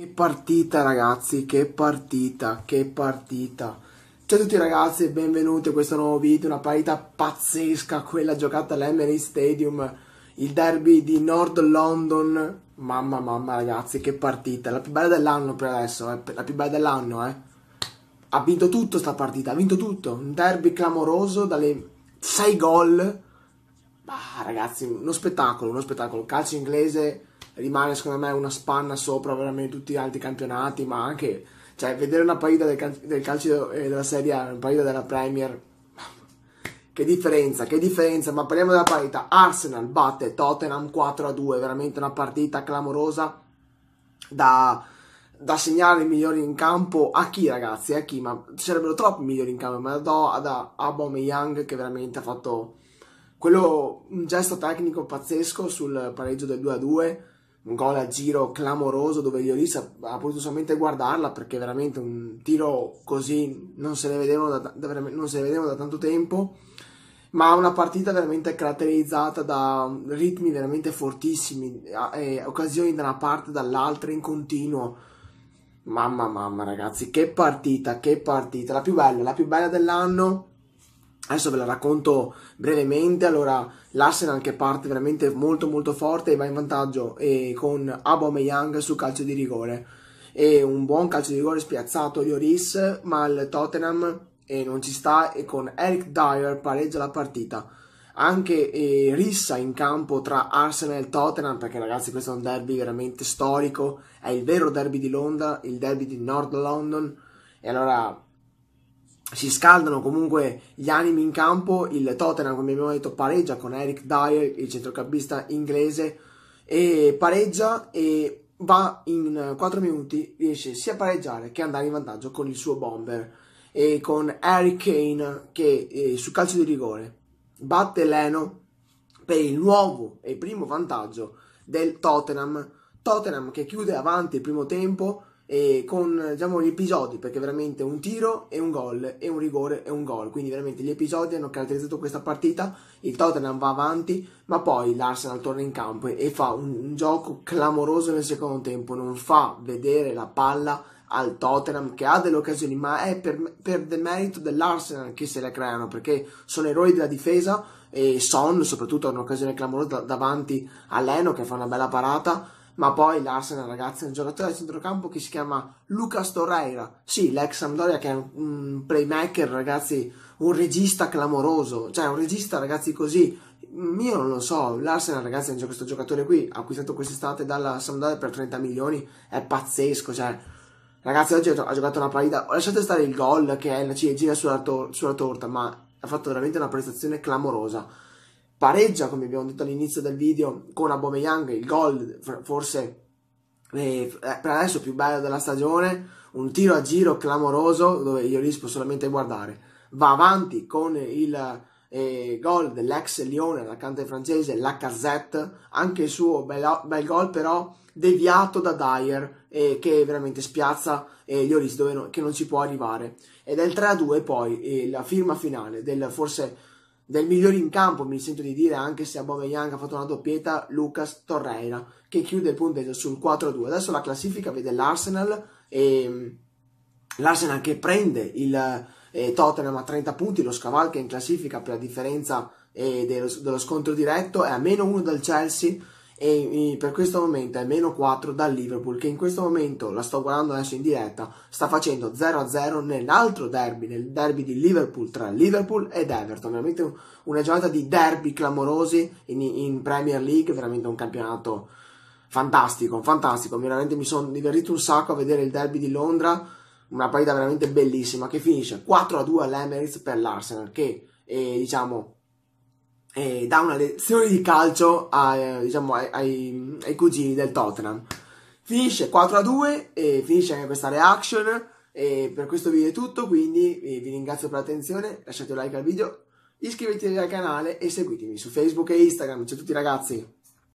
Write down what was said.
Che partita ragazzi, che partita, che partita. Ciao a tutti ragazzi e benvenuti a questo nuovo video, una partita pazzesca quella giocata all'Emery Stadium, il derby di North London. Mamma mamma ragazzi, che partita, la più bella dell'anno per adesso, eh. la più bella dell'anno eh. Ha vinto tutto sta partita, ha vinto tutto, un derby clamoroso dalle 6 gol. Ah, ragazzi, uno spettacolo, uno spettacolo, calcio inglese rimane secondo me una spanna sopra veramente tutti gli altri campionati, ma anche cioè, vedere una partita del, cal- del calcio eh, della Serie A, una partita della Premier, che differenza, che differenza, ma parliamo della parità. Arsenal batte Tottenham 4-2, veramente una partita clamorosa da, da segnare i migliori in campo. A chi ragazzi? A chi? Ma sarebbero troppi migliori in campo, ma la do ad Aubameyang che veramente ha fatto quello, un gesto tecnico pazzesco sul pareggio del 2-2 un gol a giro clamoroso dove Lloris ha, ha potuto solamente guardarla perché veramente un tiro così non se ne vedevano da, da, se ne vedevano da tanto tempo ma una partita veramente caratterizzata da ritmi veramente fortissimi, eh, occasioni da una parte e dall'altra in continuo. Mamma mamma ragazzi, che partita, che partita, la più bella, la più bella dell'anno Adesso ve la racconto brevemente, allora l'Arsenal che parte veramente molto molto forte e va in vantaggio eh, con Aubameyang su calcio di rigore. E un buon calcio di rigore spiazzato di Oris, ma il Tottenham eh, non ci sta e con Eric Dyer pareggia la partita. Anche eh, rissa in campo tra Arsenal e Tottenham, perché ragazzi questo è un derby veramente storico, è il vero derby di Londra, il derby di North London. E allora si scaldano comunque gli animi in campo. Il Tottenham, come abbiamo detto, pareggia con Eric Dyer, il centrocampista inglese, e pareggia e va in 4 minuti, riesce sia a pareggiare che a andare in vantaggio con il suo bomber e con Harry Kane che eh, su calcio di rigore batte Leno per il nuovo e primo vantaggio del Tottenham. Tottenham che chiude avanti il primo tempo eh, con diciamo, gli episodi, perché veramente un tiro e un gol, e un rigore e un gol. Quindi veramente gli episodi hanno caratterizzato questa partita. Il Tottenham va avanti, ma poi l'Arsenal torna in campo e fa un, un gioco clamoroso nel secondo tempo. Non fa vedere la palla al Tottenham che ha delle occasioni, ma è per, per demerito dell'Arsenal che se le creano perché sono eroi della difesa e Son soprattutto ha un'occasione clamorosa davanti a Leno che fa una bella parata ma poi l'Arsenal ragazzi è un giocatore di centrocampo che si chiama Lucas Torreira, sì l'ex Sampdoria che è un playmaker ragazzi, un regista clamoroso, cioè un regista ragazzi così, io non lo so, l'Arsenal ragazzi è un questo giocatore qui, acquistato quest'estate dalla Sampdoria per 30 milioni, è pazzesco, cioè ragazzi oggi ha giocato una partita, lasciate stare il gol che è la ciliegina sulla, tor- sulla torta, ma ha fatto veramente una prestazione clamorosa pareggia, come abbiamo detto all'inizio del video, con Aubameyang, il gol forse eh, per adesso più bello della stagione, un tiro a giro clamoroso dove io rispo solamente a guardare. Va avanti con il eh, gol dell'ex Lione, attaccante francese, la Lacazette, anche il suo bel, bel gol però deviato da Dyer eh, che veramente spiazza eh, Oris, dove no, che non ci può arrivare ed è il 3-2 poi eh, la firma finale del forse del migliore in campo, mi sento di dire, anche se Aubameyang ha fatto una doppietta, Lucas Torreira, che chiude il punteggio sul 4-2. Adesso la classifica vede l'Arsenal e mm, l'Arsenal che prende il eh, Tottenham a 30 punti, lo scavalca in classifica per la differenza eh, dello, dello, scontro diretto, è a meno 1 dal Chelsea e, per questo momento è meno 4 dal Liverpool che in questo momento, la sto guardando adesso in diretta, sta facendo 0-0 nell'altro derby, nel derby di Liverpool tra Liverpool ed Everton, veramente una giornata di derby clamorosi in, in Premier League, veramente un campionato fantastico, fantastico, veramente mi sono divertito un sacco a vedere il derby di Londra, una partita veramente bellissima che finisce 4-2 all'Emirates per l'Arsenal che eh, diciamo e dà una lezione di calcio a, eh, diciamo, ai, ai, cugini del Tottenham. Finisce 4 a 2 e finisce anche questa reaction. E per questo video è tutto, quindi eh, vi ringrazio per l'attenzione, lasciate un like al video, iscrivetevi al canale e seguitemi su Facebook e Instagram. Ciao a tutti ragazzi!